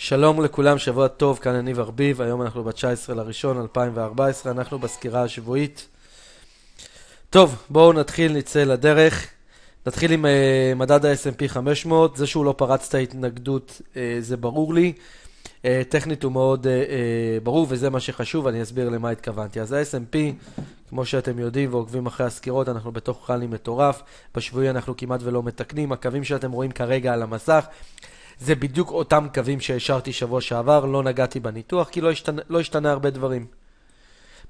שלום לכולם, שבוע טוב, כאן יניב ארביב, היום אנחנו ב-19 לראשון 2014, אנחנו בסקירה השבועית. טוב, בואו נתחיל, נצא לדרך. נתחיל עם uh, מדד ה-S&P 500, זה שהוא לא פרץ את ההתנגדות uh, זה ברור לי. Uh, טכנית הוא מאוד uh, uh, ברור וזה מה שחשוב, אני אסביר למה התכוונתי. אז ה-S&P, כמו שאתם יודעים ועוקבים אחרי הסקירות, אנחנו בתוך חלי מטורף. בשבועי אנחנו כמעט ולא מתקנים, הקווים שאתם רואים כרגע על המסך. זה בדיוק אותם קווים שהשארתי שבוע שעבר, לא נגעתי בניתוח, כי לא השתנה, לא השתנה הרבה דברים.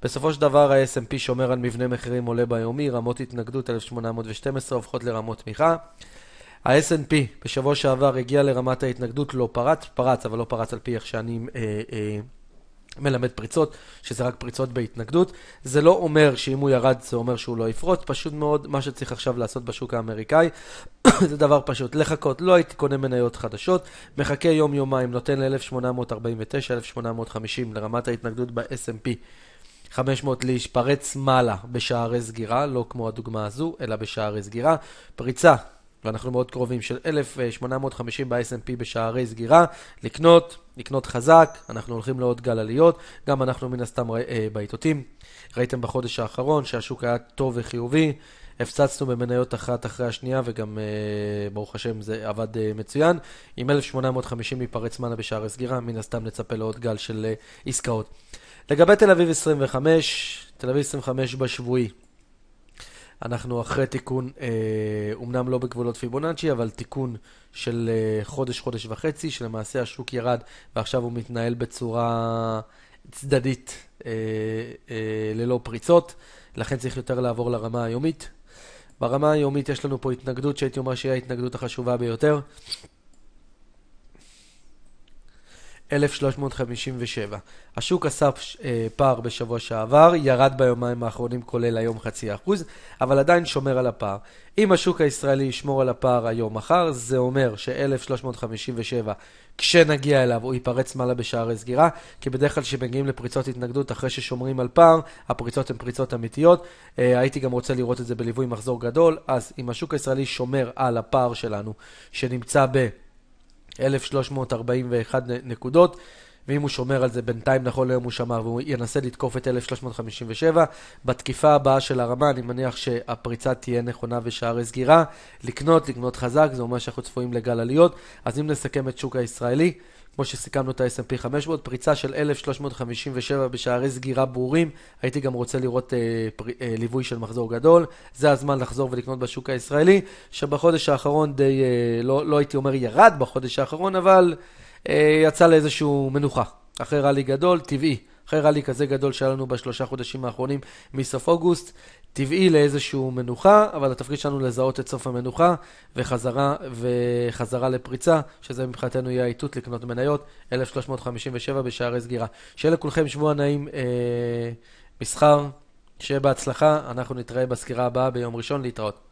בסופו של דבר ה smp שומר על מבנה מחירים עולה ביומי, רמות התנגדות 1812 הופכות לרמות תמיכה. ה snp בשבוע שעבר הגיע לרמת ההתנגדות, לא פרץ, פרץ אבל לא פרץ על פי איך שאני אה, אה, מלמד פריצות, שזה רק פריצות בהתנגדות. זה לא אומר שאם הוא ירד זה אומר שהוא לא יפרוץ, פשוט מאוד מה שצריך עכשיו לעשות בשוק האמריקאי, זה דבר פשוט, לחכות, לא הייתי קונה מניות חדשות, מחכה יום יומיים, נותן ל-1849, 1850 לרמת ההתנגדות ב-S&P. 500 להשפרץ מעלה בשערי סגירה, לא כמו הדוגמה הזו, אלא בשערי סגירה. פריצה ואנחנו מאוד קרובים, של 1,850 ב-S&P בשערי סגירה, לקנות, לקנות חזק, אנחנו הולכים לעוד גל עליות, גם אנחנו מן הסתם אה, אה, בעיתותים. ראיתם בחודש האחרון שהשוק היה טוב וחיובי, הפצצנו במניות אחת אחרי השנייה, וגם אה, ברוך השם זה עבד מצוין. עם 1,850 ניפרץ מנה בשערי סגירה, מן הסתם נצפה לעוד גל של עסקאות. לגבי תל אביב 25, תל אביב 25 בשבועי, אנחנו אחרי תיקון, אומנם אה, לא בגבולות פיבונאצ'י, אבל תיקון של אה, חודש, חודש וחצי, שלמעשה השוק ירד ועכשיו הוא מתנהל בצורה צדדית, אה, ללא פריצות, לכן צריך יותר לעבור לרמה היומית. ברמה היומית יש לנו פה התנגדות שהייתי אומר שהיא ההתנגדות החשובה ביותר. 1,357. השוק עשה אה, פער בשבוע שעבר, ירד ביומיים האחרונים כולל היום חצי אחוז, אבל עדיין שומר על הפער. אם השוק הישראלי ישמור על הפער היום-מחר, זה אומר ש-1,357, כשנגיע אליו, הוא ייפרץ מעלה בשערי סגירה, כי בדרך כלל כשמגיעים לפריצות התנגדות אחרי ששומרים על פער, הפריצות הן פריצות אמיתיות. אה, הייתי גם רוצה לראות את זה בליווי מחזור גדול, אז אם השוק הישראלי שומר על הפער שלנו, שנמצא ב... 1,341 נקודות. ואם הוא שומר על זה בינתיים, נכון להיום הוא שמר, והוא ינסה לתקוף את 1357. בתקיפה הבאה של הרמה, אני מניח שהפריצה תהיה נכונה ושערי סגירה. לקנות, לקנות חזק, זה אומר שאנחנו צפויים לגל עליות. אז אם נסכם את שוק הישראלי, כמו שסיכמנו את ה-S&P 500, פריצה של 1,357 בשערי סגירה ברורים, הייתי גם רוצה לראות אה, פר, אה, ליווי של מחזור גדול, זה הזמן לחזור ולקנות בשוק הישראלי, שבחודש האחרון די, אה, לא, לא הייתי אומר ירד בחודש האחרון, אבל... אה, יצא לאיזשהו מנוחה. אחרי רלי גדול, טבעי. אחרי רלי כזה גדול שהיה לנו בשלושה חודשים האחרונים מסוף אוגוסט, טבעי לאיזשהו מנוחה, אבל התפקיד שלנו לזהות את סוף המנוחה וחזרה, וחזרה לפריצה, שזה מבחינתנו יהיה האיתות לקנות מניות, 1357 בשערי סגירה. שיהיה לכולכם שבוע נעים אה, מסחר, שיהיה בהצלחה, אנחנו נתראה בסקירה הבאה ביום ראשון, להתראות.